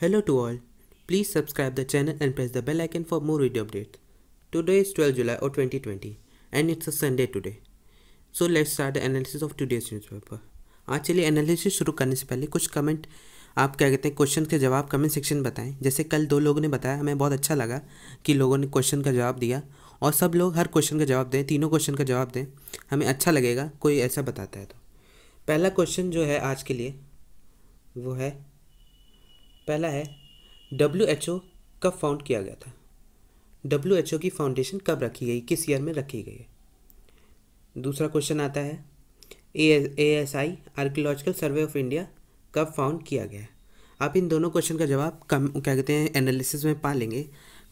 Hello to all. Please subscribe the channel and press the bell icon for more video updates. Today is 12 July or 2020 and it's a Sunday today. So let's start the analysis of today's newspaper. आज चलिए analysis शुरू करने से पहले कुछ comment आप क्या कहते हैं क्वेश्चन के जवाब कमेंट सेक्शन बताएं जैसे कल दो लोगों ने बताया हमें बहुत अच्छा लगा कि लोगों ने क्वेश्चन का जवाब दिया और सब लोग हर क्वेश्चन का जवाब दें तीनों क्वेश्चन का जवाब दें हमें अच्छा लगेगा कोई ऐसा बताता है तो पहला क्वेश्चन जो है आज के लिए वो है पहला है डब्ल्यू एच ओ कब फाउंड किया गया था डब्ल्यू एच ओ की फाउंडेशन कब रखी गई किस ईयर में रखी गई है दूसरा क्वेश्चन आता है A S I archaeological survey of India कब फाउंड किया गया आप इन दोनों क्वेश्चन का जवाब कम क्या कहते हैं एनालिसिस में पा लेंगे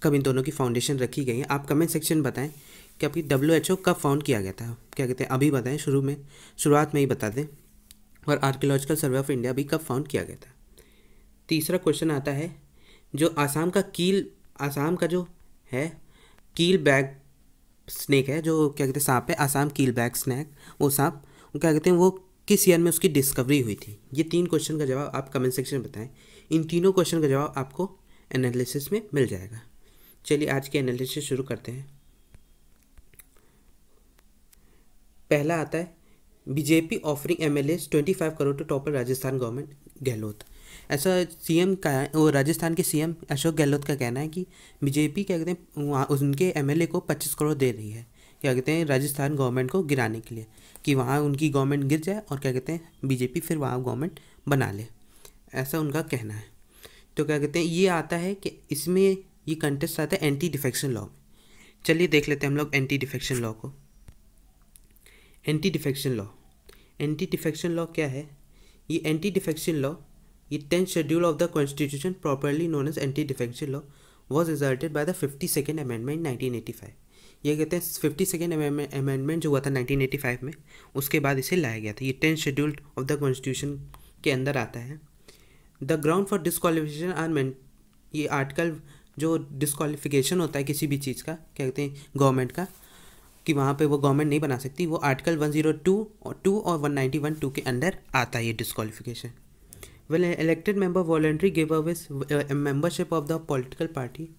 कब इन दोनों की फाउंडेशन रखी गई है आप कमेंट सेक्शन बताएं कि आपकी डब्ल्यू एच ओ कब फाउंड किया गया था क्या कहते हैं अभी बताएं शुरू में शुरुआत में ही बता दें और आर्कियोलॉजिकल सर्वे ऑफ इंडिया भी कब फाउंड किया गया था तीसरा क्वेश्चन आता है जो आसाम का कील आसाम का जो है कील बैग स्नैक है जो क्या कहते हैं सांप है आसाम कील बैग स्नैक वो सांप क्या कहते हैं वो किस ईयर में उसकी डिस्कवरी हुई थी ये तीन क्वेश्चन का जवाब आप कमेंट सेक्शन में बताएं इन तीनों क्वेश्चन का जवाब आपको एनालिसिस में मिल जाएगा चलिए आज के एनालिसिस शुरू करते हैं पहला आता है BJP offering M L twenty five crore to topple Rajasthan government Gehlot ऐसा सीएम का वो राजस्थान के सीएम अशोक गहलोत का कहना है कि बीजेपी क्या कहते हैं वहाँ उनके एमएलए को पच्चीस करोड़ दे रही है क्या कहते हैं राजस्थान गवर्नमेंट को गिराने के लिए कि वहाँ उनकी गवर्नमेंट गिर जाए और क्या कहते हैं बीजेपी फिर वहाँ गवर्नमेंट बना ले ऐसा उनका कहना है तो क्या कहते हैं ये आता है कि इसमें ये कंटेस्ट आता है एंटी डिफेक्शन लॉ में चलिए देख लेते हैं हम लोग एंटी डिफेक्शन लॉ को anti defection law anti defection law क्या है ये एंटी डिफेक्शन लॉ ये tenth schedule of the constitution properly known as anti as law was resulted by the fifty second amendment nineteen eighty five ये कहते हैं fifty second amendment जो हुआ था नाइनटीन एटी फाइव में उसके बाद इसे लाया गया था ये tenth schedule of the constitution के अंदर आता है the ground for disqualification are मैं ये आर्टिकल जो डिसक्वालिफिकेशन होता है किसी भी चीज़ का क्या कहते हैं गवर्नमेंट का कि वहाँ पे वो गवर्नमेंट नहीं बना सकती वो आर्टिकल वन जीरो टू और टू और वन टू के अंदर आता है ये disqualification Will an elected member voluntarily give away uh, a membership of the political party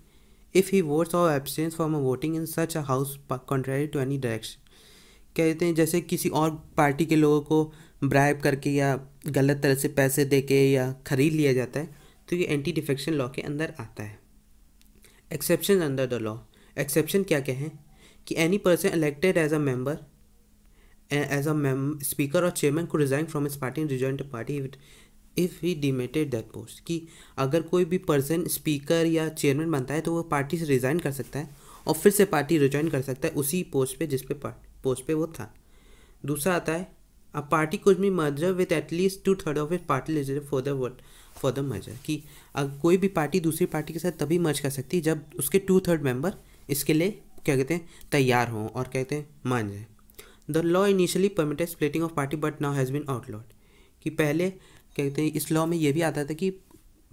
if he votes or abstains from a voting in such a house contrary to any direction? कहते हैं जैसे किसी और party के लोगों को bribe करके या गलत तरह से पैसे दे के या खरीद लिया जाता है तो ये एंटी डिफेक्शन लॉ के अंदर आता है exception under the law exception क्या क्या है कि any person elected as a member as a speaker और चेयरमैन को resign from his party rejoin the party if he demitted that post कि अगर कोई भी पर्सन स्पीकर या चेयरमैन बनता है तो वो पार्टी से रिज़ाइन कर सकता है और फिर से पार्टी रिजॉइन कर सकता है उसी पोस्ट पे जिस पे पोस्ट पे वो था दूसरा आता है अ पार्टी कुछ भी merger with at least two third of it party लिजर for the world for the merger कि अगर कोई भी पार्टी दूसरी पार्टी के साथ तभी मर्ज कर सकती है जब उसके टू थर्ड मेंबर इसके लिए क्या कहते हैं तैयार हों और कहते हैं मान जाए the law initially permitted splitting of party but now has been outlawed कि पहले कहते हैं इस लॉ में ये भी आता था कि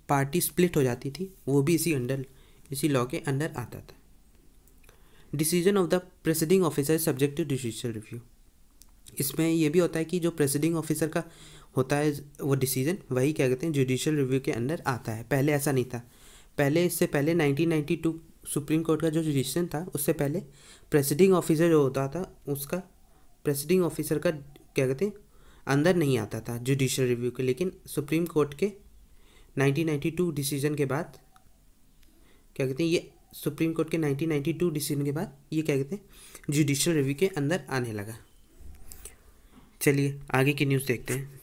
पार्टी स्प्लिट हो जाती थी वो भी इसी अंडर इसी लॉ के अंडर आता था decision of the presiding officer subject to judicial review इसमें यह भी होता है कि जो प्रेसिडिंग ऑफिसर का होता है वो डिसीजन वही क्या कहते हैं जुडिशल रिव्यू के अंदर आता है पहले ऐसा नहीं था पहले इससे पहले 1992 सुप्रीम कोर्ट का जो डिसीजन था उससे पहले प्रेसिडिंग ऑफिसर जो होता था उसका प्रेसिडिंग ऑफिसर का क्या कहते हैं अंदर नहीं आता था जुडिशल रिव्यू के लेकिन सुप्रीम कोर्ट के 1992 डिसीजन के बाद क्या कहते हैं ये सुप्रीम कोर्ट के 1992 डिसीजन के बाद ये क्या कहते हैं जुडिशल रिव्यू के अंदर आने लगा चलिए आगे की न्यूज़ देखते हैं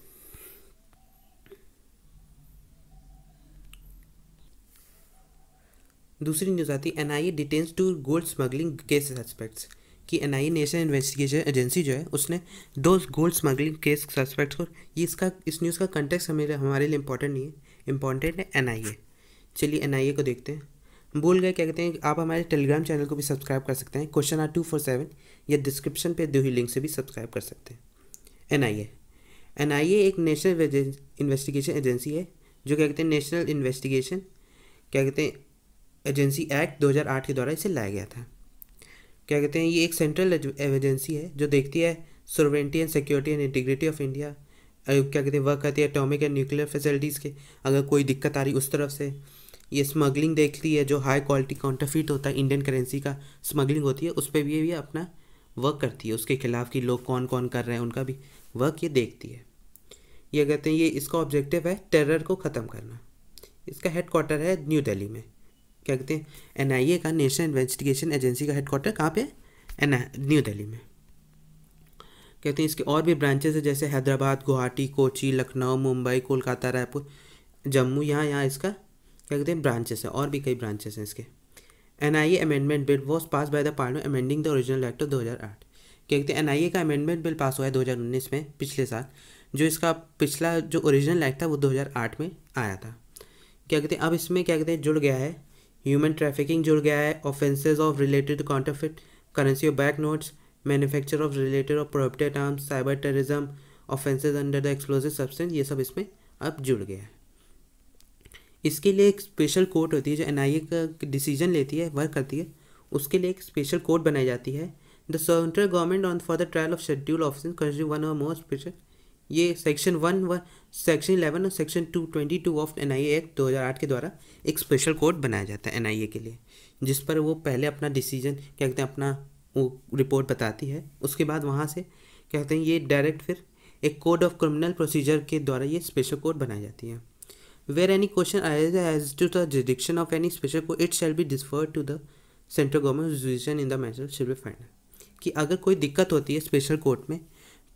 दूसरी न्यूज़ आती है N I A detains two gold smuggling case suspects कि N I National Investigation Agency जो है उसने दो गोल्ड स्मगलिंग केस सस्पेक्ट को ये इसका इस न्यूज़ का कंटेक्स हमें हमारे लिए इंपॉर्टेंट नहीं है इंपॉर्टेंट है एन आई ए चलिए एन आई ए को देखते हैं भूल गए क्या कहते हैं आप हमारे टेलीग्राम चैनल को भी सब्सक्राइब कर सकते हैं question are two four seven या डिस्क्रिप्शन पर दो ही लिंक से भी सब्सक्राइब कर सकते हैं N I A N I ए एक नेशनल इन्वेस्टिगेशन एजेंसी है जो क्या कहते हैं नेशनल इन्वेस्टिगेशन क्या कहते हैं एजेंसी एक्ट 2008 के द्वारा इसे लाया गया था क्या कहते हैं ये एक सेंट्रल एजेंसी है जो देखती है sovereignty and security and integrity of India क्या कहते हैं वर्क करती है एटॉमिक एंड न्यूक्लियर फैसिलिटीज़ के अगर कोई दिक्कत आ रही उस तरफ से ये स्मगलिंग देखती है जो हाई क्वालिटी काउंटरफिट होता है इंडियन करेंसी का स्मगलिंग होती है उस पर भी ये अपना वर्क करती है उसके खिलाफ कि लोग कौन कौन कर रहे हैं उनका भी वर्क ये देखती है ये कहते हैं ये इसका ऑब्जेक्टिव है टेरर को ख़त्म करना इसका हेड क्वार्टर है न्यू दिल्ली में क्या कहते हैं एन का नेशनल इन्वेस्टिगेशन एजेंसी का हेडक्वार्टर कहाँ पे एन न्यू दिल्ली में कहते हैं इसके और भी ब्रांचेज हैं जैसे हैदराबाद गुवाहाटी कोची लखनऊ मुंबई कोलकाता रायपुर जम्मू यहाँ यहाँ इसका क्या कहते हैं ब्रांचेस है और भी कई ब्रांचेस हैं इसके N I A amendment bill was passed by the parliament amending the original act of दो हज़ार आठ क्या कहते हैं एन आई ए का अमेंडमेंट बिल पास हुआ है दो हज़ार उन्नीस में पिछले साल जो इसका पिछला जो ओरिजिनल एक्ट था वो दो हज़ार आठ में आया था क्या कहते हैं अब इसमें क्या कहते हैं जुड़ गया है ह्यूमन ट्रैफिकिंग जुड़ गया है offences of related counterfeit currency और bank notes manufacture of related और prohibited arms cyber terrorism offences under the explosive substance ये सब इसमें अब जुड़ गया है इसके लिए एक स्पेशल कोर्ट होती है जो एन आई ए का डिसीजन लेती है वर्क करती है उसके लिए एक स्पेशल कोर्ट बनाई जाती है the central government on for the trial of schedule offence one और मोर स्पेशल ये सेक्शन वन वन सेक्शन 11 और सेक्शन 222 ऑफ एनआईए एक्ट 2008 के द्वारा एक स्पेशल कोर्ट बनाया जाता है ए के लिए जिस पर वो पहले अपना डिसीजन क्या कहते हैं अपना वो रिपोर्ट बताती है उसके बाद वहाँ से क्या कहते हैं ये डायरेक्ट फिर एक कोड ऑफ क्रिमिनल प्रोसीजर के द्वारा ये स्पेशल कोर्ट बनाई जाती है where any question as to the jurisdiction of any special court it shall be डिस्फर to the central government decision in the matter shall be final कि अगर कोई दिक्कत होती है स्पेशल कोर्ट में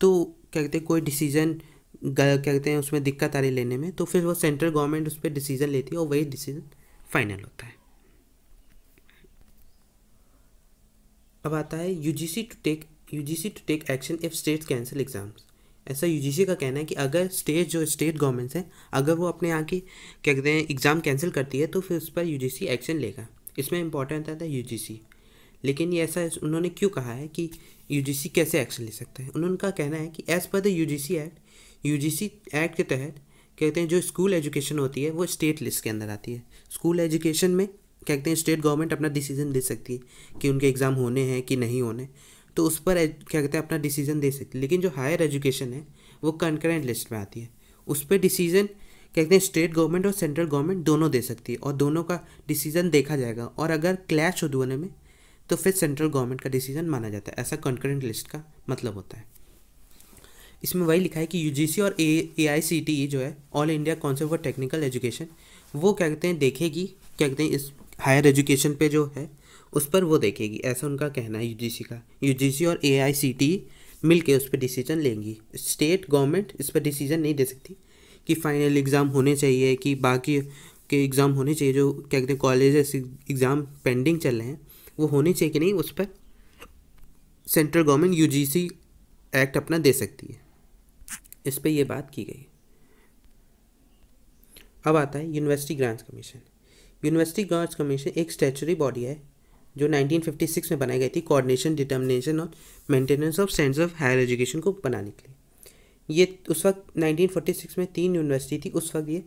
तो क्या कहते हैं कोई डिसीजन क्या कहते हैं उसमें दिक्कत आ रही लेने में तो फिर वो सेंट्रल गवर्नमेंट उस पर डिसीज़न लेती है और वही डिसीज़न फाइनल होता है अब आता है U G C to take U G C to take action if states cancel exams ऐसा यूजीसी का कहना है कि अगर स्टेट जो स्टेट गवर्नमेंट्स हैं अगर वो अपने यहाँ की क्या कहते हैं एग्ज़ाम कैंसिल करती है तो फिर उस पर सी एक्शन लेगा इसमें इंपॉर्टेंट आता है सी लेकिन ये ऐसा उन्होंने क्यों कहा है कि सी कैसे एक्शन ले सकता है उन्होंने का कहना है कि as per the U C act U act के तहत कहते हैं जो स्कूल एजुकेशन होती है वो स्टेट लिस्ट के अंदर आती है स्कूल एजुकेशन में कहते हैं स्टेट गवर्नमेंट अपना डिसीजन दे सकती है कि उनके एग्ज़ाम होने हैं कि नहीं होने तो उस पर क्या कहते हैं अपना डिसीजन दे सकती है लेकिन जो हायर एजुकेशन है वो कंकरेंट लिस्ट में आती है उस पर डिसीजन कहते हैं स्टेट गवर्नमेंट और सेंट्रल गवर्नमेंट दोनों दे सकती है और दोनों का डिसीजन देखा जाएगा और अगर क्लैश हो दोनों में तो फिर सेंट्रल गवर्नमेंट का डिसीजन माना जाता है ऐसा कंकरेंट लिस्ट का मतलब होता है इसमें वही लिखा है कि यूजीसी और ए आई e जो है All India Council for Technical Education वो क्या कहते हैं देखेगी क्या कहते हैं इस हायर एजुकेशन पे जो है उस पर वो देखेगी ऐसा उनका कहना है यूजीसी का यूजीसी और ए आई सी टी e मिल के उस पर डिसीजन लेंगी स्टेट गवर्नमेंट इस पर डिसीजन नहीं दे सकती कि फाइनल एग्ज़ाम होने चाहिए कि बाकी के एग्ज़ाम होने चाहिए जो क्या कहते हैं कॉलेज एग्ज़ाम पेंडिंग चल रहे हैं वो होने चाहिए कि नहीं उस पर सेंट्रल गवर्नमेंट यूजीसी एक्ट अपना दे सकती है इस पर यह बात की गई अब आता है University Grants Commission University Grants Commission एक स्टेचुरी बॉडी है जो 1956 में बनाई गई थी कोऑर्डिनेशन डिटर्मिनेशन और maintenance of sense of higher education को बनाने के लिए ये उस वक्त 1946 में तीन यूनिवर्सिटी थी उस वक्त ये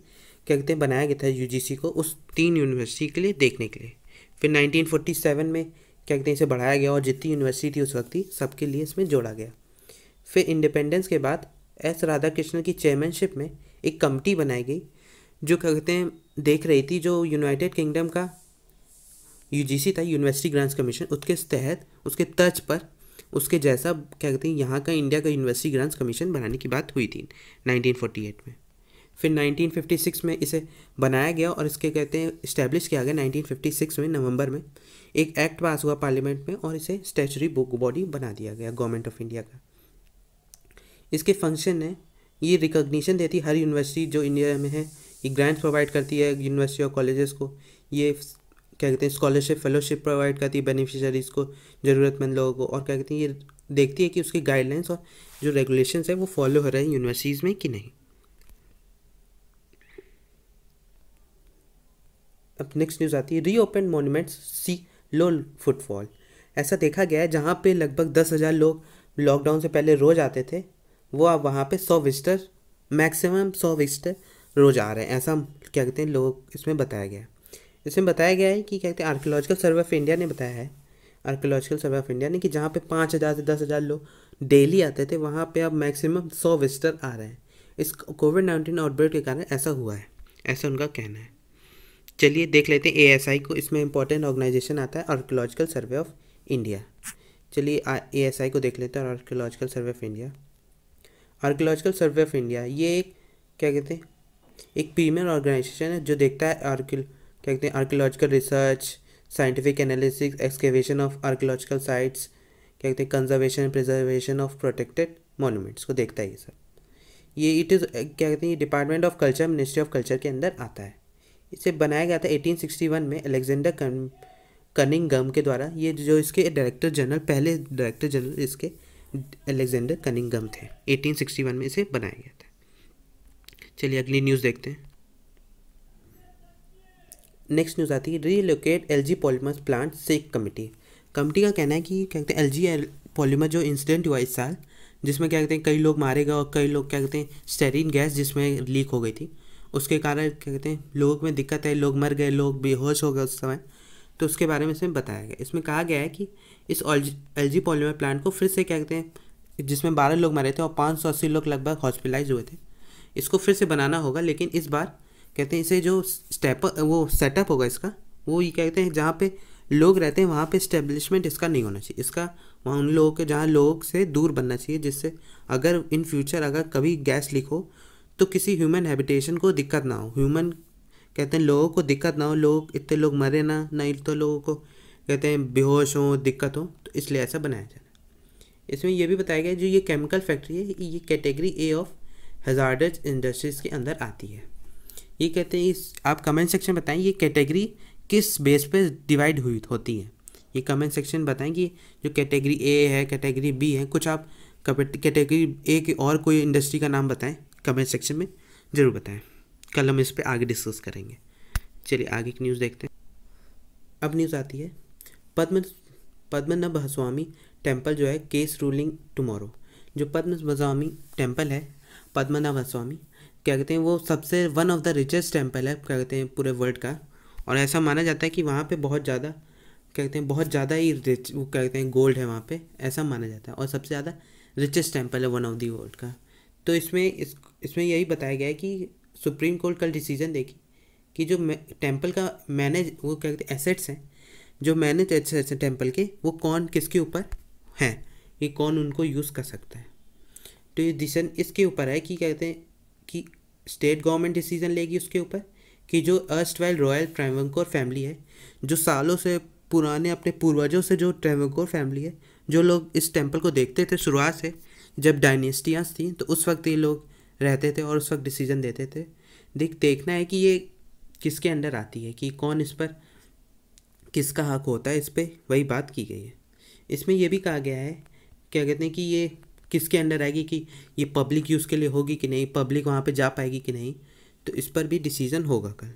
क्या कहते हैं बनाया गया था यू को उस तीन यूनिवर्सिटी के लिए देखने के लिए फिर 1947 में क्या कहते हैं इसे बढ़ाया गया और जितनी यूनिवर्सिटी थी उस वक्त थी सबके लिए इसमें जोड़ा गया फिर इंडिपेंडेंस के बाद एस राधाकृष्णन की चेयरमैनशिप में एक कमेटी बनाई गई जो कहते हैं देख रही थी जो यूनाइटेड किंगडम का यूजीसी था यूनिवर्सिटी ग्रांट्स कमीशन उसके तहत उसके तर्ज पर उसके जैसा क्या कहते हैं यहाँ का इंडिया का यूनिवर्सिटी ग्रांट्स कमीशन बनाने की बात हुई थी 1948 में फिर 1956 में इसे बनाया गया और इसके कहते हैं इस्टेब्लिश किया गया 1956 में नवंबर में एक एक्ट पास हुआ पार्लियामेंट में और इसे स्टैचुरी बुक बॉडी बना दिया गया गवर्नमेंट ऑफ इंडिया का इसके फंक्शन है ये रिकॉग्निशन देती है हर यूनिवर्सिटी जो इंडिया में है ये ग्रांट्स प्रोवाइड करती है यूनिवर्सिटी और कॉलेजेस को ये क्या कहते हैं स्कॉलरशिप फेलोशिप प्रोवाइड करती है बेनिफिशरीज़ को ज़रूरतमंद लोगों को और क्या कहते हैं ये देखती है कि उसकी गाइडलाइंस और जो रेगुलेशन है वो फॉलो हो रहे हैं यूनिवर्सिटीज़ में कि नहीं अब नेक्स्ट न्यूज़ आती है reopen monuments see low footfall ऐसा देखा गया है जहाँ पे लगभग दस हज़ार लोग लॉकडाउन से पहले रोज़ आते थे वो आप वहाँ पे सौ विजिटर मैक्सिमम सौ विजिटर रोज़ आ रहे हैं ऐसा क्या कहते हैं लोग इसमें बताया गया है इसमें बताया गया है कि क्या कहते हैं आर्कोलॉजिकल सर्वे ऑफ इंडिया ने बताया है आर्कोलॉजिकल सर्वे ऑफ इंडिया ने कि जहाँ पे पाँच हज़ार से दस हज़ार लोग डेली आते थे वहाँ पे अब मैक्सिमम सौ विजिटर आ रहे हैं इस कोविड नाइन्टीन आउटब्रेक के कारण ऐसा हुआ है ऐसा उनका कहना है चलिए देख लेते हैं एएसआई को इसमें इंपॉर्टेंट ऑर्गेनाइजेशन आता है आर्कोलॉजिकल सर्वे ऑफ इंडिया चलिए एएसआई को देख लेते हैं archaeological survey of India archaeological survey of India ये एक क्या कहते हैं एक प्रीमियर ऑर्गेनाइजेशन है जो देखता है आर्कियो क्या कहते हैं archaeological research scientific analysis excavation of archaeological sites क्या कहते हैं conservation preservation of protected monuments को देखता है ये सब ये इट इज़ क्या कहते हैं ये department of culture ministry of culture के अंदर आता है इसे बनाया गया था 1861 में अलेक्जेंडर गम के द्वारा ये जो इसके डायरेक्टर जनरल पहले डायरेक्टर जनरल इसके एलेक्जेंडर कनिंगम थे 1861 में इसे बनाया गया था चलिए अगली न्यूज़ देखते हैं नेक्स्ट न्यूज़ आती है relocate L G polymers plant says committee committee का कहना है कि क्या कहते हैं एल जी पॉलीमर जो इंसिडेंट हुआ इस साल जिसमें क्या कहते हैं कई लोग मारे गए और कई लोग क्या कहते हैं स्टेरिन गैस जिसमें लीक हो गई थी उसके कारण क्या कहते हैं लोगों में दिक्कत है लोग मर गए लोग बेहोश हो गए उस समय तो उसके बारे में इसमें बताया गया इसमें कहा गया है कि इस एल जी पॉलीमर प्लांट को फिर से क्या कहते हैं जिसमें बारह लोग मरे थे और पाँच सौ अस्सी लोग लगभग हॉस्पिटलाइज हुए थे इसको फिर से बनाना होगा लेकिन इस बार कहते हैं इसे जो स्टेप वो सेटअप होगा इसका वो ये कहते हैं जहाँ पे लोग रहते हैं वहाँ पे इस्टेब्लिशमेंट इसका नहीं होना चाहिए इसका वहाँ उन लोगों के जहाँ लोग से दूर बनना चाहिए जिससे अगर इन फ्यूचर अगर कभी गैस लीक हो तो किसी ह्यूमन हैबिटेशन को दिक्कत ना हो ह्यूमन कहते हैं लोगों को दिक्कत ना हो लोग इतने लोग मरे ना ना इतने तो लोगों को कहते हैं बेहोश हो दिक्कत हो तो इसलिए ऐसा बनाया जाना इसमें यह भी बताया गया जो ये केमिकल फैक्ट्री है ये category A of hazard industries के अंदर आती है ये कहते हैं इस आप कमेंट सेक्शन बताएं ये कैटेगरी किस बेस पे डिवाइड हुई होती है ये कमेंट सेक्शन बताएं कि जो कैटेगरी ए है कैटेगरी बी है कुछ आप कैटेगरी ए के और कोई इंडस्ट्री का नाम बताएं कमेंट सेक्शन में ज़रूर बताएं कल हम इस पर आगे डिस्कस करेंगे चलिए आगे की न्यूज़ देखते हैं अब न्यूज़ आती है पद्म पद्मनाभ स्वामी टेम्पल जो है केस रूलिंग टुमारो जो पद्म स्वामी टेम्पल है पद्मनाभ स्वामी क्या कहते हैं वो सबसे one of the richest temple है क्या कहते हैं पूरे वर्ल्ड का और ऐसा माना जाता है कि वहाँ पे बहुत ज़्यादा क्या कहते हैं बहुत ज़्यादा ही रिच वो क्या कहते हैं गोल्ड है वहाँ पे ऐसा माना जाता है और सबसे ज़्यादा रिचेस्ट टेम्पल है वन ऑफ दी वर्ल्ड का तो इसमें इस इसमें यही बताया गया है कि सुप्रीम कोर्ट कल डिसीजन देगी कि जो टेम्पल का मैनेज वो क्या कहते हैं एसेट्स हैं जो मैनेज ऐसे ऐसे टेम्पल के वो कौन किसके ऊपर हैं ये कौन उनको यूज़ कर सकता है तो ये डिसीजन इसके ऊपर है कि कहते हैं कि स्टेट गवर्नमेंट डिसीजन लेगी उसके ऊपर कि जो erstwhile royal Travancore family है जो सालों से पुराने अपने पूर्वजों से जो ट्रैवंकोर फैमिली है जो लोग इस टेम्पल को देखते थे शुरुआत से जब डायनेस्टियाँ थी तो उस वक्त ये लोग रहते थे और उस वक्त डिसीजन देते थे देख देखना है कि ये किसके अंडर आती है कि कौन इस पर किसका हक होता है इस पर वही बात की गई है इसमें यह भी कहा गया है क्या कहते हैं कि ये किसके अंडर आएगी कि ये पब्लिक यूज़ के लिए होगी कि नहीं पब्लिक वहाँ पे जा पाएगी कि नहीं तो इस पर भी डिसीज़न होगा कल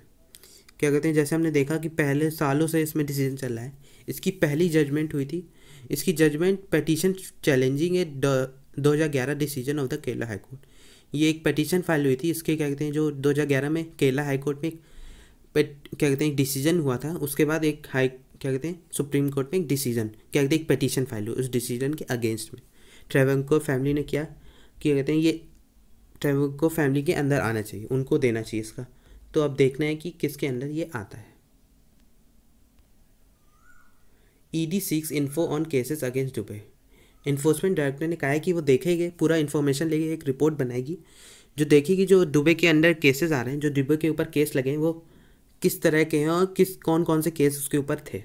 क्या कहते हैं जैसे हमने देखा कि पहले सालों से इसमें डिसीजन चल रहा है इसकी पहली जजमेंट हुई थी इसकी जजमेंट पटिशन चैलेंजिंग है दो हज़ार ग्यारह decision of the Kerala high court ये एक पटिशन फाइल हुई थी इसके क्या कहते हैं जो दो हज़ार ग्यारह में केरला हाईकोर्ट में पे क्या कहते हैं डिसीजन हुआ था उसके बाद एक हाई क्या कहते हैं सुप्रीम कोर्ट में एक डिसीजन क्या कहते हैं एक पटिशन फाइल हुई उस डिसीजन के अगेंस्ट में ट्रेवेंको फैमिली ने किया क्या कहते हैं ये ट्रेवेंको फैमिली के अंदर आना चाहिए उनको देना चाहिए इसका तो अब देखना है कि किसके अंदर ये आता है E D six info on cases against Dubey enforcement director ने कहा है कि वो देखेंगे पूरा इन्फॉर्मेशन लेके एक रिपोर्ट बनाएगी जो देखेगी जो डुबे के अंदर केसेस आ रहे हैं जो डुबे के ऊपर केस लगे हैं वो किस तरह के हैं और किस कौन कौन से केस उसके ऊपर थे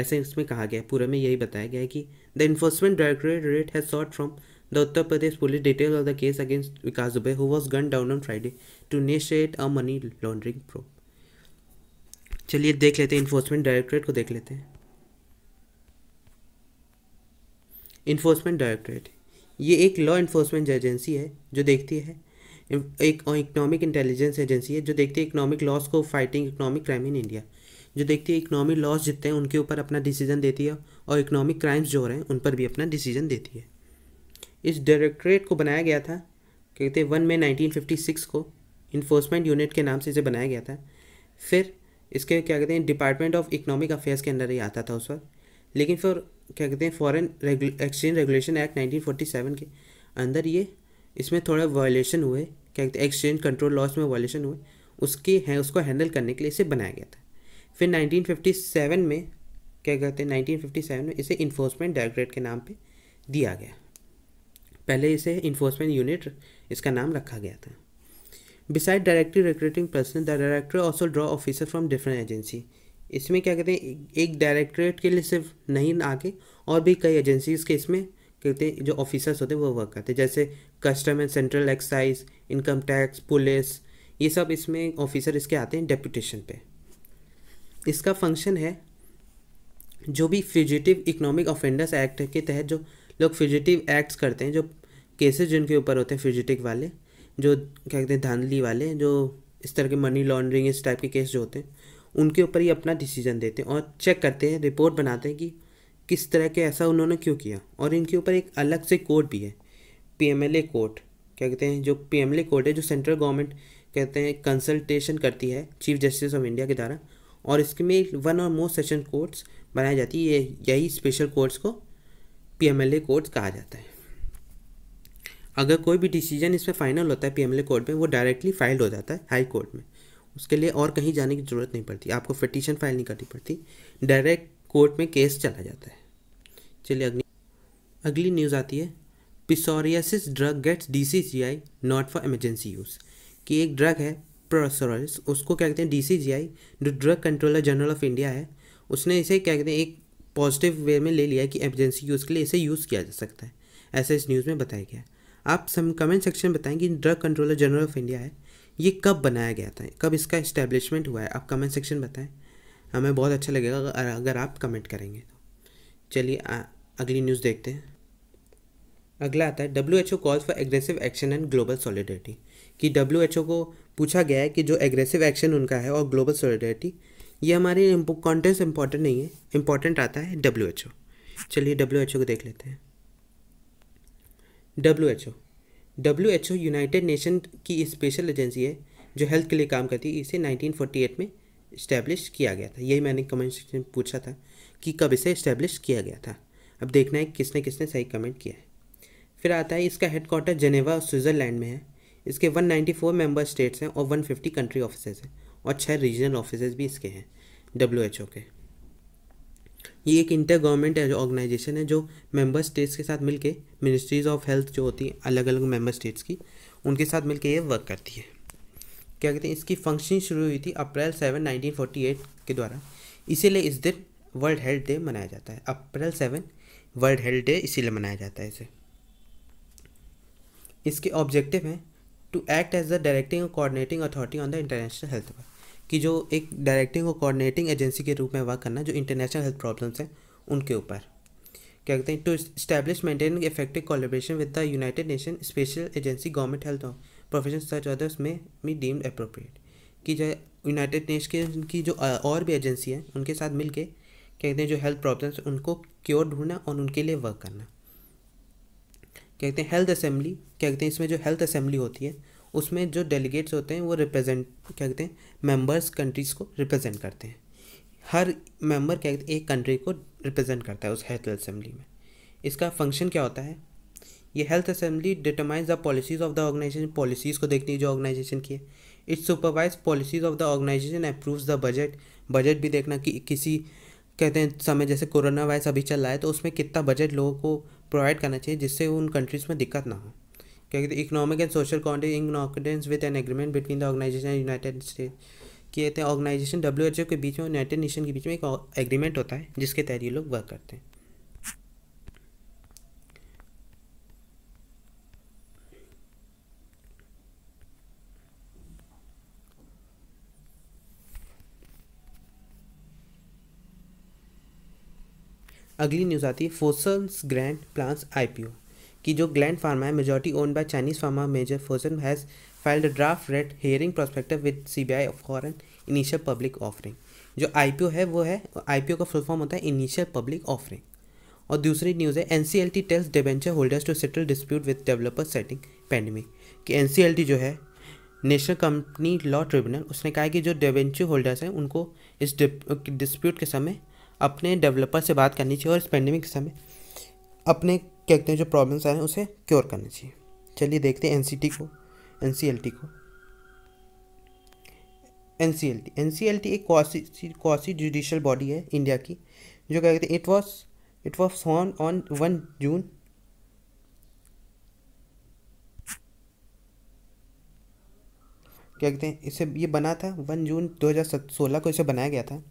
ऐसे इसमें कहा गया है पूरे में यही बताया गया है कि the enforcement directorate has sought from the Uttar Pradesh police detail of the case against Vikas Dubey who was gun down on Friday to net a money laundering probe चलिए देख लेते हैं इन्फोर्समेंट डायरेक्टोरेट को देख लेते हैं इन्फोर्समेंट डायरेक्टोरेट ये एक लॉ इन्फोर्समेंट एजेंसी है जो देखती है एक इकनॉमिक इंटेलिजेंस एजेंसी है जो देखती है इकनॉमिक लॉस को fighting economic crime in India जो देखती है इकनॉमिक लॉस जितने हैं उनके ऊपर अपना डिसीजन देती है और इकनॉमिक क्राइम्स जो हो रहे हैं उन पर भी अपना डिसीजन देती है इस डायरेक्टरेट को बनाया गया था कहते हैं one May nineteen fifty six को इन्फोर्समेंट यूनिट के नाम से इसे बनाया गया था फिर इसके क्या कहते हैं डिपार्टमेंट ऑफ इकनॉमिक अफेयर्स के अंदर ही आता था उस वक्त लेकिन फिर क्या कहते हैं फॉरेन एक्सचेंज रेगुलेशन एक्ट 1947 के अंदर ये इसमें थोड़ा वायलेशन हुए क्या कहते हैं एक्सचेंज कंट्रोल लॉस में वायलेशन हुए उसकी है उसको हैंडल करने के लिए इसे बनाया गया था फिर 1957 में क्या कहते हैं 1957 में इसे इन्फोर्समेंट डायरेक्टरेट के नाम पे दिया गया पहले इसे इन्फोर्समेंट यूनिट इसका नाम रखा गया था beside directly recruiting person the director also draw officer from different agency इसमें क्या कहते हैं एक डायरेक्टरेट के लिए सिर्फ नहीं आके और भी कई एजेंसीज़ के इसमें कहते हैं जो ऑफिसर्स होते हैं वो वर्क करते हैं जैसे custom and central excise income tax police ये सब इसमें ऑफिसर इसके आते हैं डेपुटेशन पे इसका फंक्शन है जो भी फ्यूजिटिव इकोनॉमिक ऑफेंडर्स एक्ट के तहत जो लोग फ्यूजिटिव एक्ट्स करते हैं जो केसेस जिनके ऊपर होते हैं फ्यूजिटिव वाले जो क्या कहते हैं धांधली वाले जो इस तरह के मनी लॉन्ड्रिंग इस टाइप के केस जो होते हैं उनके ऊपर ही अपना डिसीजन देते हैं और चेक करते हैं रिपोर्ट बनाते हैं कि किस तरह के ऐसा उन्होंने क्यों किया और इनके ऊपर एक अलग से कोड भी है पीएमएलए कोर्ट क्या कहते हैं जो पीएमएलए कोर्ट है जो सेंट्रल गवर्नमेंट कहते हैं कंसल्टेशन करती है चीफ जस्टिस ऑफ इंडिया के द्वारा और इसके में वन और मोस्ट सेशन कोर्ट्स बनाई जाती है ये यही स्पेशल कोर्ट्स को पीएमएलए कोर्ट्स कहा जाता है अगर कोई भी डिसीजन इसमें फाइनल होता है पीएमएलए कोर्ट में वो डायरेक्टली फाइल्ड हो जाता है हाई कोर्ट में उसके लिए और कहीं जाने की ज़रूरत नहीं पड़ती आपको पटिशन फाइल नहीं करनी पड़ती डायरेक्ट कोर्ट में केस चला जाता है चलिए अगली अगली न्यूज़ आती है psoriasis drug gets DCGI nod for emergency use कि एक ड्रग है प्रोसोरस उसको क्या कहते हैं डीसीजीआई जो drug controller general of India है उसने इसे क्या कहते हैं एक पॉजिटिव वे में ले लिया कि एमरजेंसी यूज़ के लिए इसे यूज़ किया जा सकता है ऐसा इस न्यूज़ में बताया गया आप सम कमेंट सेक्शन में बताएं कि drug controller general of India है ये कब बनाया गया था कब इसका इस्टेब्लिशमेंट हुआ है आप कमेंट सेक्शन बताएं हमें बहुत अच्छा लगेगा अगर आप कमेंट करेंगे तो चलिए अगली न्यूज़ देखते हैं अगला आता है W H O call for aggressive action and global solidarity कि डब्ल्यू एच ओ को पूछा गया है कि जो एग्रेसिव एक्शन उनका है और ग्लोबल सॉलिडरिटी ये हमारे कॉन्टेंस इंपॉर्टेंट नहीं है इंपॉर्टेंट आता है डब्ल्यू एच ओ चलिए डब्ल्यू एच ओ को देख लेते हैं W H O W H O United Nation की स्पेशल एजेंसी है जो हेल्थ के लिए काम करती है इसे नाइनटीन फोर्टी एट में इस्टेब्लिश किया गया था यही मैंने कमेंट सेक्शन में पूछा था कि कब इसे इस्टेब्लिश किया गया था अब देखना है किसने किसने सही कमेंट किया है फिर आता है इसका हेडक्वार्टर जनेवा स्विट्ज़रलैंड में है इसके 194 मेंबर स्टेट्स हैं और 150 कंट्री ऑफिस हैं और छः रीजनल ऑफिसेज भी इसके हैं डब्ल्यू के ये एक इंटर गवर्नमेंट ऑर्गेनाइजेशन है जो मेंबर स्टेट्स के साथ मिलके मिनिस्ट्रीज ऑफ हेल्थ जो होती हैं अलग अलग मेंबर स्टेट्स की उनके साथ मिलके ये वर्क करती है क्या कहते हैं इसकी फंक्शन शुरू हुई थी April seven nineteen forty eight के द्वारा इसीलिए इस दिन वर्ल्ड हेल्थ डे मनाया जाता है April seven world health day इसीलिए मनाया जाता है इसे इसके ऑब्जेक्टिव हैं to act as the directing और coordinating authority on the international health कि जो एक डायरेक्टिंग और कोऑर्डिनेटिंग एजेंसी के रूप में वर्क करना जो इंटरनेशनल हेल्थ प्रॉब्लम्स हैं उनके ऊपर क्या कहते हैं to establish maintain effective collaboration with the United Nation special agency government health profession search others में मी डीम्ड अप्रोप्रिएट कि जो यूनाइटेड नेशन की जो और भी एजेंसी है उनके साथ मिलके क्या कहते हैं जो हेल्थ प्रॉब्लम्स उनको क्योर ढूंढना और उनके लिए वर्क करना क्या कहते हैं हेल्थ असेंबली क्या कहते हैं इसमें जो हेल्थ असेंबली होती है उसमें जो डेलीगेट्स होते हैं वो रिप्रेजेंट क्या कहते हैं मेंबर्स कंट्रीज़ को रिप्रेजेंट करते हैं हर मेंबर क्या कहते हैं एक कंट्री को रिप्रेजेंट करता है उस हेल्थ असेंबली में इसका फंक्शन क्या होता है ये health assembly determines the policies of the organization policies को देखती है जो ऑर्गेनाइजेशन की है it supervise policies of the organization approve the budget budget भी देखना कि किसी कहते हैं समय जैसे कोरोना वायरस अभी चल रहा है तो उसमें कितना बजट लोगों को प्रोवाइड करना चाहिए जिससे उन कंट्रीज़ में दिक्कत ना हो क्या कहते हैं economic and social confidence with an agreement between the organization and United State किए थे ऑर्गेनाइजेशन डब्ल्यू के बीच में यूनाइटेड नेशन के बीच में एक एग्रीमेंट होता है जिसके तहत ये लोग वर्क करते हैं अगली न्यूज़ आती है फोसन्स ग्रैंड प्लान्स आई कि जो ग्लैंड फार्मा है majority own by Chinese pharma major Fosun has filed draft red herring prospective with CBI for an initial public offering जो आईपीओ है वो है आईपीओ का फुल फॉर्म होता है इनिशियल पब्लिक ऑफरिंग और दूसरी न्यूज़ है N C L T tells debenture holders to settle dispute with developer setting pandemic कि एन सी एल टी जो है नेशनल कंपनी लॉ ट्रिब्यूनल उसने कहा कि जो डिबेंचर होल्डर्स हैं उनको इस डिस्प्यूट के समय अपने डेवलपर से बात करनी चाहिए और इस पेंडेमिक के समय अपने क्या कहते हैं जो प्रॉब्लम्स आ रहे हैं उसे क्योर करना चाहिए चलिए देखते हैं एन को एन को N C L T N C L T एक कॉसी कॉसी जुडिशल बॉडी है इंडिया की जो क्या कहते हैं it was it was formed on one June क्या कहते हैं इसे ये बना था वन जून दो हज़ार सोलह को इसे बनाया गया था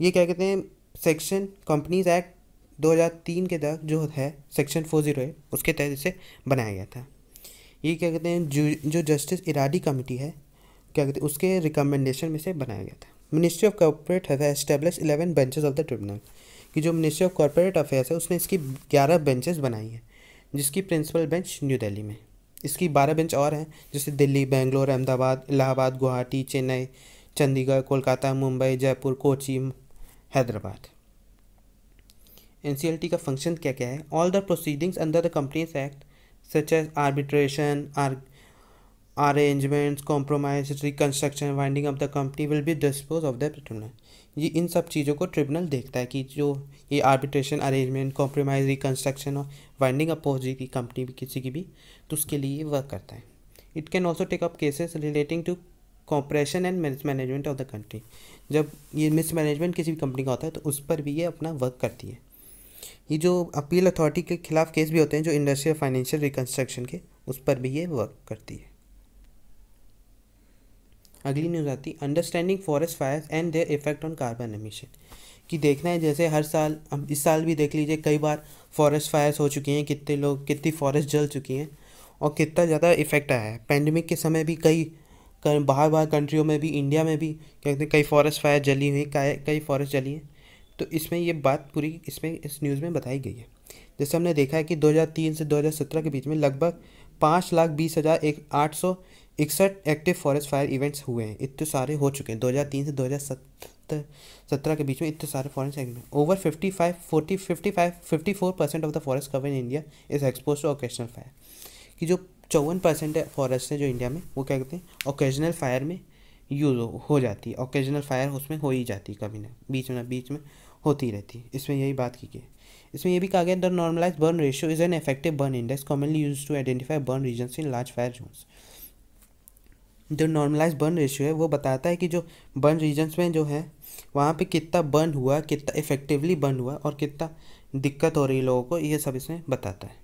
ये क्या कहते हैं सेक्शन कंपनीज एक्ट 2003 के तहत जो है सेक्शन फोर जीरो उसके तहत इसे बनाया गया था ये क्या कहते हैं जो जो जस्टिस इराडी कमेटी है क्या कहते हैं उसके रिकमेंडेशन में से बनाया गया था ministry of corporate has establish eleven benches of the tribunal कि जो मिनिस्ट्री ऑफ कॉरपोरेट अफेयर्स है उसने इसकी ग्यारह बेंचेस बनाई हैं जिसकी प्रिंसिपल बेंच न्यू दिल्ली में इसकी बारह बेंच और हैं जैसे दिल्ली बेंगलोर अहमदाबाद इलाहाबाद गुवाहाटी चेन्नई चंडीगढ़ कोलकाता मुंबई जयपुर कोची हैदराबाद एन का फंक्शन क्या क्या है all the proceedings under the companies act such as arbitration or arrangements compromise reconstruction winding of the company will be dispose of the tribunal ये इन सब चीज़ों को ट्रिब्यूनल देखता है कि जो ये आर्बिट्रेशन अरेंजमेंट कॉम्प्रोमाइज रिकन्स्ट्रक्शन और वाइंडिंग अप हो जाएगी कंपनी किसी की भी तो उसके लिए वर्क करता है it can also take up cases relating to corporation and management of the country जब ये मिसमैनेजमेंट किसी भी कंपनी का होता है तो उस पर भी ये अपना वर्क करती है ये जो अपील अथॉरिटी के खिलाफ केस भी होते हैं जो इंडस्ट्रियल फाइनेंशियल रिकन्स्ट्रक्शन के उस पर भी ये वर्क करती है अगली न्यूज़ आती understanding forest fire and their effect on carbon emission कि देखना है जैसे हर साल अब इस साल भी देख लीजिए कई बार फॉरेस्ट फायर्स हो चुकी हैं कितने लोग कितनी फॉरेस्ट जल चुकी हैं और कितना ज़्यादा इफेक्ट आया है पैंडमिक के समय भी कई बाहर बाहर कंट्रियों में भी इंडिया में भी क्या कहते हैं कई फॉरेस्ट फायर जली हुई कई फॉरेस्ट जली हैं तो इसमें ये बात पूरी इसमें इस न्यूज़ में बताई गई है जैसे हमने देखा है कि 2003 से 2017 के बीच में लगभग पाँच लाख बीस हज़ार एक आठ सौ इकसठ एक्टिव फॉरेस्ट फायर इवेंट्स हुए हैं इतने सारे हो चुके हैं 2003 से 2017 के बीच में इतने सारे forest fifty five over fifty five fifty four percent of the forest cover in India is expose to occasional fire कि जो चौवन परसेंट फॉरेस्ट है जो इंडिया में वो क्या कहते हैं ओकेजनल फायर में यूज हो जाती है ओकेजनल फायर उसमें हो ही जाती है कभी ना बीच में ना बीच में होती रहती है इसमें यही बात की गई इसमें यह भी कहा गया the normalize burn ratio is an effective burn index commonly use to identify burn region in large fire zones जो नॉर्मलाइज बर्न रेशियो है वो बताता है कि जो बर्न रीजन्स में जो है वहाँ पे कितना बर्न हुआ कितना इफेक्टिवली बर्न हुआ और कितना दिक्कत हो रही है लोगों को ये सब इसमें बताता है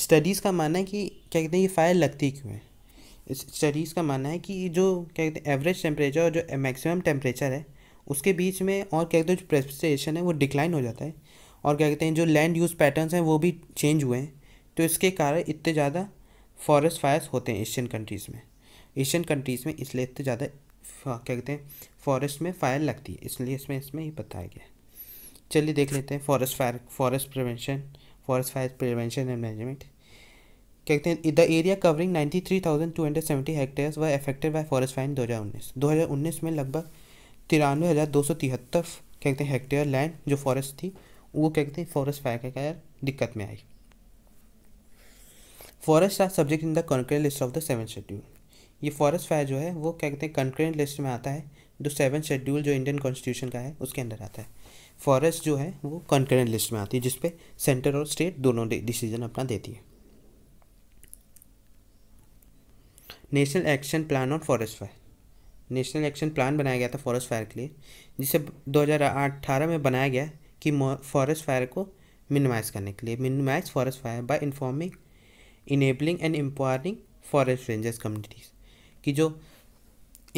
स्टडीज़ का मानना है कि क्या कहते हैं ये फायर लगती क्यों है स्टडीज़ का मानना है कि जो क्या कहते हैं एवरेज टेम्परेचर और जो मैक्सिमम टेम्परेचर है उसके बीच में और क्या कहते हैं जो प्रेसेशन है वो डिक्लाइन हो जाता है और क्या कहते हैं जो लैंड यूज़ पैटर्न्स हैं वो भी चेंज हुए हैं तो इसके कारण इतने ज़्यादा फॉरेस्ट फायर्स होते हैं एशियन कंट्रीज़ में एशियन कंट्रीज़ में इसलिए इतने ज़्यादा हाँ, क्या कहते हैं फॉरेस्ट में फायर लगती है इसलिए इसमें इसमें ये बताया गया चलिए देख लेते हैं forest fire forest prevention forest fire prevention and management कहते हैं the area covering 93,270 hectares were affected by forest fire 2019 2019 में लगभग तिरानवे हज़ार दो सौ तिहत्तर कहते हैं हेक्टेयर लैंड जो फॉरेस्ट थी वो कहते हैं फॉरेस्ट फायर के कारण दिक्कत में आई forest are subject in the concurrent list of the seven schedule ये फॉरेस्ट फायर जो है वो क्या कहते हैं कंक्रेंट लिस्ट में आता है जो सेवन शेड्यूल जो इंडियन कॉन्स्टिट्यूशन का है उसके अंदर आता है फॉरेस्ट जो है वो कंकरेंट लिस्ट में आती है जिसपे सेंटर और स्टेट दोनों डिसीजन अपना देती है national action plan on forest fire national action plan बनाया गया था फॉरेस्ट फायर के लिए जिसे 2018 में बनाया गया कि फॉरेस्ट फायर को मिनिमाइज करने के लिए minimize forest fire by informing enabling and empowering forest rangers communities कि जो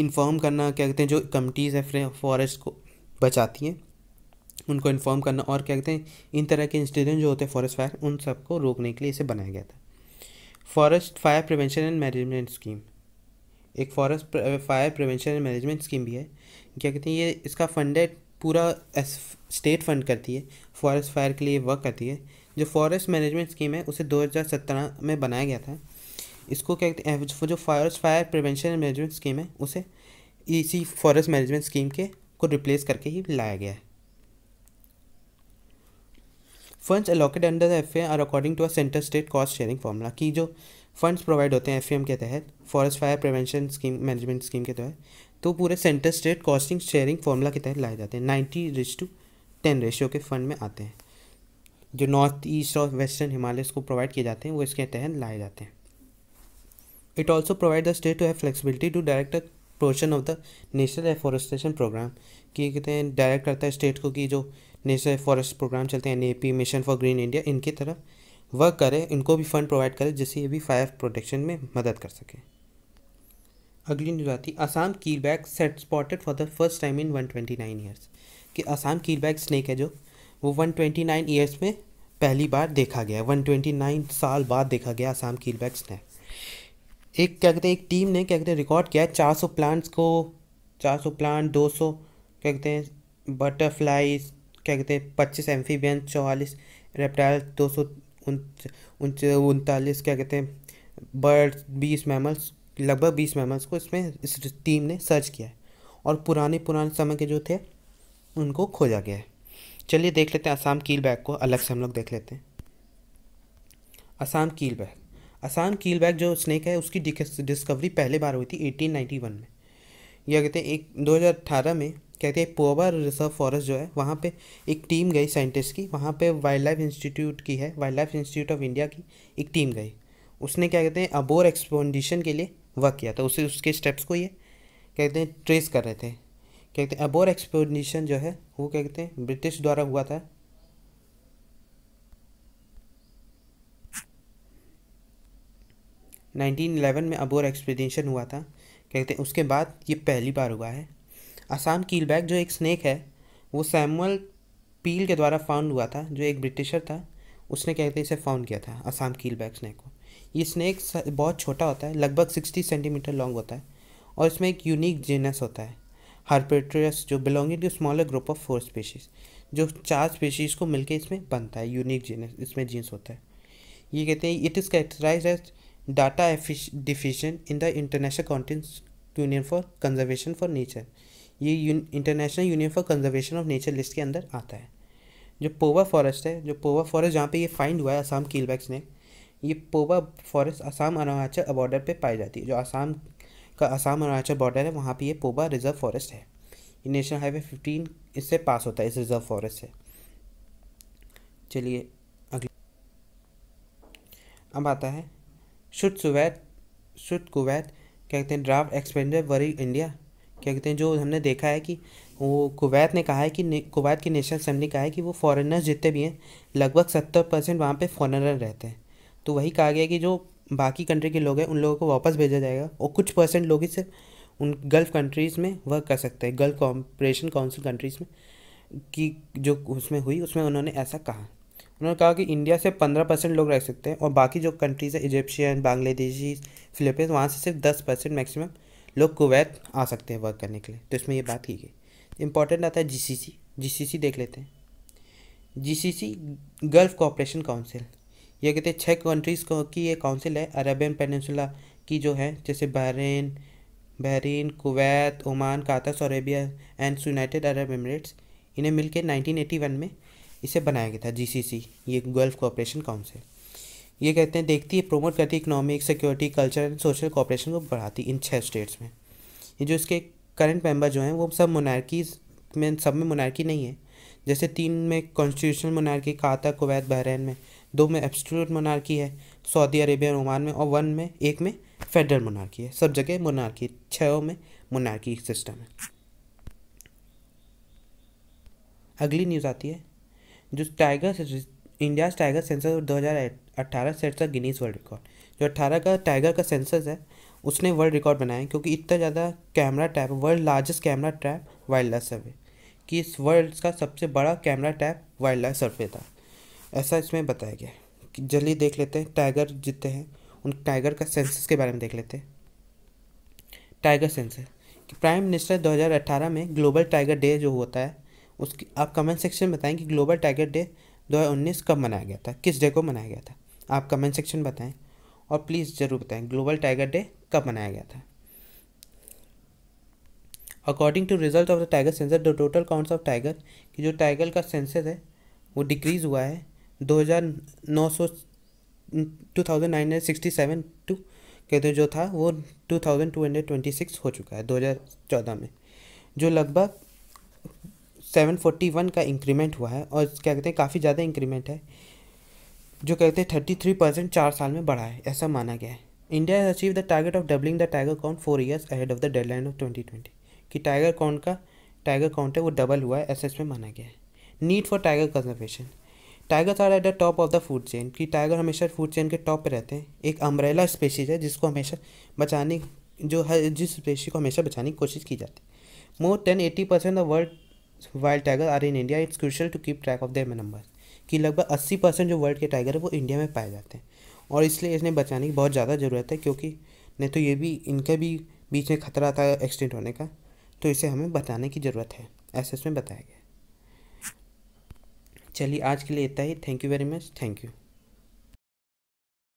इन्फॉर्म करना क्या कहते हैं जो कमिटीज़ है फॉरेस्ट को बचाती हैं उनको इन्फॉर्म करना और क्या कहते हैं इन तरह के इंसिडेंट जो होते हैं फॉरेस्ट फायर उन सबको रोकने के लिए इसे बनाया गया था forest fire prevention and management scheme एक forest fire prevention and management scheme भी है क्या कहते हैं ये इसका फंड है पूरा स्टेट फंड करती है फॉरेस्ट फायर के लिए वर्क करती है जो फॉरेस्ट मैनेजमेंट स्कीम है उसे दो में बनाया गया था इसको क्या कहते हैं जो forest fire prevention and management scheme है उसे इसी फॉरेस्ट मैनेजमेंट स्कीम के को रिप्लेस करके ही लाया गया है funds allocated under the F R according to a centre state cost sharing formula कि जो फंड्स प्रोवाइड होते हैं एफ के तहत forest fire prevention scheme management scheme के तहत तो पूरे centre state costing sharing formula के तहत लाए जाते हैं ninety rich to ten ratio के फंड में आते हैं जो नॉर्थ ईस्ट और वेस्टर्न हिमालयस को प्रोवाइड किए जाते हैं वो इसके तहत लाए जाते हैं it also provide the state to have flexibility to direct portion of the national afforestation programme कि कहते हैं डायरेक्ट करता है स्टेट को कि जो नेशनल फॉरेस्ट प्रोग्राम चलते हैं an mission for green India इनकी तरफ वर्क करे इनको भी फंड प्रोवाइड करे जिससे ये भी फायर प्रोटेक्शन में मदद कर सके अगली न्यूज आती Assam keelback set spotted for the first time in 129 years कि आसाम कील बैग स्नैक है जो वो 129 ईयर्स में पहली बार देखा गया 129 साल बाद देखा गया आसाम कील बैग स्नैक एक क्या कहते हैं एक टीम ने क्या कहते हैं रिकॉर्ड किया है चार सौ प्लांट्स को चार सौ प्लांट दो सौ क्या कहते हैं बटरफ्लाई क्या कहते हैं पच्चीस एम्फीबियन चौवालीस रेप्टाइल दो सौ उनतालीस क्या कहते हैं बर्ड्स बीस मैमल्स लगभग बीस मैमल्स को इसमें इस टीम ने सर्च किया है और पुराने पुराने समय के जो थे उनको खोजा गया है चलिए देख लेते हैं आसाम कील बैग को अलग से हम लोग देख लेते हैं आसाम कील बैग आसान कील बैग जो स्नैक है उसकी डिस्कवरी पहले बार हुई थी 1891 में यह कहते हैं एक 2018 में कहते हैं पोवर रिजर्व फॉरेस्ट जो है वहाँ पे एक टीम गई साइंटिस्ट की वहाँ पे वाइल्ड लाइफ इंस्टीट्यूट की है wild life institute of India की एक टीम गई उसने क्या कहते हैं अबोर एक्सपोडिशन के लिए वर्क किया था तो उसे उसके स्टेप्स को ये कहते हैं ट्रेस कर रहे थे कहते हैं अबोर एक्सपोडिशन जो है वो क्या कहते हैं ब्रिटिश द्वारा हुआ था 1911 में अबोर एक्सपीडिशन हुआ था कहते हैं उसके बाद ये पहली बार हुआ है आसाम बैग जो एक स्नैक है वो सैमुअल पील के द्वारा फाउंड हुआ था जो एक ब्रिटिशर था उसने कहते हैं इसे फाउंड किया था आसाम बैग स्नैक को ये स्नैक बहुत छोटा होता है लगभग सिक्सटी सेंटीमीटर लॉन्ग होता है और इसमें एक यूनिक जीनस होता है हारपेट्रियस जो belonging to smaller group of four species जो चार स्पीशीज को मिलकर इसमें बनता है यूनिक जीनस इसमें जीन्स होता है ये कहते हैं it is characterize as data deficient in the international countenance union for conservation for nature ये international union for conservation of nature list के अंदर आता है जो पोवा फॉरेस्ट है जो पोवा फॉरेस्ट जहाँ पे ये फाइंड हुआ है असम कीलबैक ने ये पोवा फॉरेस्ट असम अरुणाचल बॉर्डर पे पाई जाती है जो असम का असम अरुणाचल बॉर्डर है वहाँ पे ये पोवा रिजर्व फॉरेस्ट है ये नेशनल हाईवे फिफ्टीन इससे पास होता है इस रिजर्व फॉरेस्ट से चलिए अगले अब आता है शुद्ध सुवैत शुद्ध कुवैत क्या कहते हैं ड्राफ्ट एक्सपेंडर वरी इंडिया क्या कहते हैं जो हमने देखा है कि वो कुवैत ने कहा है कि कुवैत की नेशनल असम्बली कहा है कि वो फॉरेनर्स जितने भी हैं लगभग सत्तर परसेंट वहाँ पर फॉरनर रहते हैं तो वही कहा गया कि जो बाकी कंट्री के लोग हैं उन लोगों को वापस भेजा जाएगा और कुछ परसेंट लोग ही सिर्फ उन गल्फ़ कंट्रीज़ में वर्क कर सकते हैं गल्फ़ कॉम्परेशन काउंसिल कंट्रीज़ में की जो उसमें हुई उसमें उन्होंने ऐसा कहा उन्होंने कहा कि इंडिया से पंद्रह परसेंट लोग रह सकते हैं और बाकी जो कंट्रीज़ हैं इजिप्शियन बांग्लादेशी फिलीपींस वहाँ से सिर्फ दस परसेंट मैक्सिमम लोग कुवैत आ सकते हैं वर्क करने के लिए तो इसमें ये बात की गई इंपॉर्टेंट आता है जी जीसीसी देख लेते हैं जीसीसी गल्फ़ कॉपरेशन काउंसिल ये कहते हैं छः कंट्रीज़ को की ये काउंसिल है अरबियन पेनसुला की जो है जैसे Bahrain Bahrain Kuwait Oman Qatar Saudi Arabia and United Arab Emirates इन्हें मिलकर 1981 में इसे बनाया गया था जीसीसी ये गल्फ कोऑपरेशन काउंसिल ये कहते हैं देखती है प्रोमोट करती है economic security culture and social cooperation को बढ़ाती इन छः स्टेट्स में ये जो इसके करंट मेंबर जो हैं वो सब मोनार्कीज में सब में मोनार्की नहीं है जैसे तीन में constitutional monarchy Qatar Kuwait Bahrain में दो में एब्सट्रूट मोनार्की है सऊदी अरेबिया और ओमान में और वन में एक में फेडरल मोनार्की है सब जगह मोनार्की छओ में मोनार्की सिस्टम है अगली न्यूज़ आती है जो टाइगर इंडिया टाइगर सेंसस अट्ठारह sets a Guinness world record जो अट्ठारह का टाइगर का सेंसस है उसने वर्ल्ड रिकॉर्ड बनाया क्योंकि इतना ज़्यादा camera trap world largest camera trap wild life survey कि इस वर्ल्ड का सबसे बड़ा camera trap wild life survey था ऐसा इसमें बताया गया कि जल्दी देख लेते हैं टाइगर जितने हैं उन टाइगर का सेंसस के बारे में देख लेते हैं टाइगर सेंसस प्राइम मिनिस्टर 2018 में ग्लोबल टाइगर डे जो होता है उसकी आप कमेंट सेक्शन में बताएं कि ग्लोबल टाइगर डे 2019 कब मनाया गया था किस डे को मनाया गया था आप कमेंट सेक्शन बताएं और प्लीज़ ज़रूर बताएं ग्लोबल टाइगर डे कब मनाया गया था according to result of the tiger census the total counts of tiger कि जो टाइगर का सेंसर है वो डिक्रीज़ हुआ है दो हज़ार नौ सौ two thousand nine hundred sixty seven two कहते जो था वो two thousand two hundred twenty six हो चुका है दो हज़ार चौदह में जो लगभग सेवन फोर्टी वन का इंक्रीमेंट हुआ है और क्या कहते हैं काफ़ी ज़्यादा इंक्रीमेंट है जो कहते हैं थर्टी थ्री परसेंट चार साल में बढ़ा है ऐसा माना गया है India has achieve the target of doubling the tiger count four years ahead of the deadline of twenty twenty कि टाइगर काउंट का टाइगर काउंट है वो डबल हुआ है ऐसा इसमें माना गया है need for tiger conservation tigers are at the top of the food chain कि टाइगर हमेशा फूड चेन के टॉप पर रहते हैं एक अम्ब्रेला स्पेशीज़ है जिसको हमेशा बचाने जो हर जिस स्पेशी को हमेशा बचाने की कोशिश की जाती है more than eighty percent the world wild tiger are in India it's crucial to keep track of their number कि लगभग अस्सी परसेंट जो वर्ल्ड के टाइगर है वो इंडिया में पाए जाते हैं और इसलिए इसने बचाने की बहुत ज़्यादा ज़रूरत है क्योंकि नहीं तो ये भी इनका भी बीच में खतरा था एक्सटेंट होने का तो इसे हमें बताने की ज़रूरत है ऐसे इसमें बताया गया चलिए आज के लिए इतना ही thank you very much thank you